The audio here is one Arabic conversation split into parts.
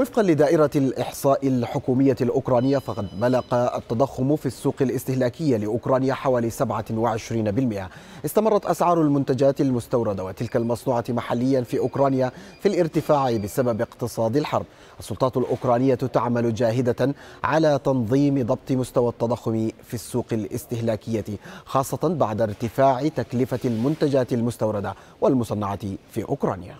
وفقا لدائرة الإحصاء الحكومية الأوكرانية فقد بلغ التضخم في السوق الاستهلاكية لأوكرانيا حوالي 27% استمرت أسعار المنتجات المستوردة وتلك المصنوعة محليا في أوكرانيا في الارتفاع بسبب اقتصاد الحرب السلطات الأوكرانية تعمل جاهدة على تنظيم ضبط مستوى التضخم في السوق الاستهلاكية خاصة بعد ارتفاع تكلفة المنتجات المستوردة والمصنعة في أوكرانيا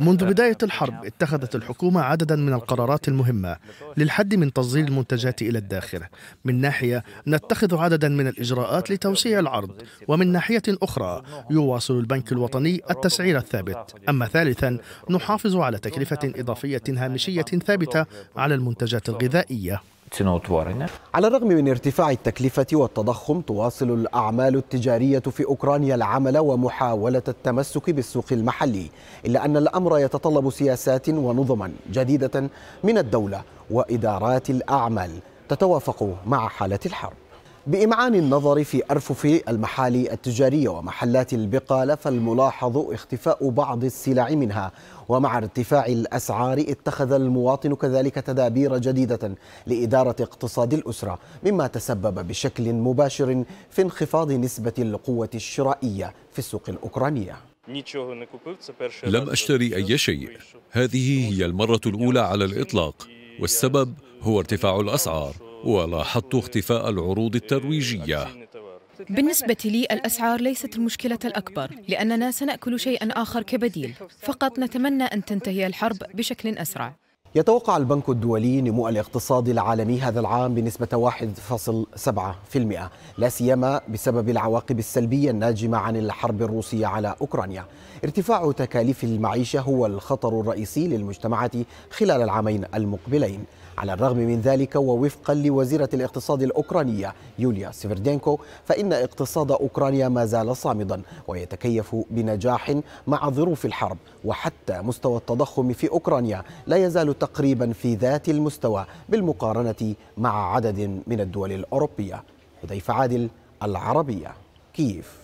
منذ э, بداية الحرب اتخذت الحكومة عددا من القرارات المهمة للحد من تصدير المنتجات إلى الداخل من ناحية نتخذ عددا من الإجراءات لتوسيع العرض ومن ناحية أخرى يواصل البنك الوطني التسعير الثابت أما ثالثا نحافظ على تكلفة إضافية هامشية ثابتة على المنتجات الغذائية ценоутворення. على الرغم من ارتفاع التكلفة والتضخم تواصل الأعمال التجارية في أوكرانيا العمل ومحاولة التمسك بالسوق المحلي إلا أن الأمر يتطلب سياسات ونظما جديدة من الدولة وإدارات الأعمال تتوافق مع حالة الحرب بإمعان النظر في أرفف المحال التجارية ومحلات البقالة فالملاحظ اختفاء بعض السلع منها ومع ارتفاع الأسعار اتخذ المواطن كذلك تدابير جديدة لإدارة اقتصاد الأسرة مما تسبب بشكل مباشر في انخفاض نسبة القوة الشرائية في السوق الأوكرانية لم أشتري أي شيء هذه هي المرة الأولى على الإطلاق والسبب هو ارتفاع الأسعار ولاحظت اختفاء العروض الترويجية بالنسبة لي الأسعار ليست المشكلة الأكبر لأننا سنأكل شيئا آخر كبديل فقط نتمنى أن تنتهي الحرب بشكل أسرع يتوقع البنك الدولي نمو الاقتصاد العالمي هذا العام بنسبة 1.7% لا سيما بسبب العواقب السلبية الناجمة عن الحرب الروسية على أوكرانيا ارتفاع تكاليف المعيشة هو الخطر الرئيسي للمجتمعات خلال العامين المقبلين على الرغم من ذلك ووفقا لوزيرة الاقتصاد الأوكرانية يوليا سيفردينكو فإن اقتصاد أوكرانيا ما زال صامدا ويتكيف بنجاح مع ظروف الحرب وحتى مستوى التضخم في أوكرانيا لا يزال تقريبا في ذات المستوى بالمقارنة مع عدد من الدول الأوروبية حذيفة عادل العربية كيف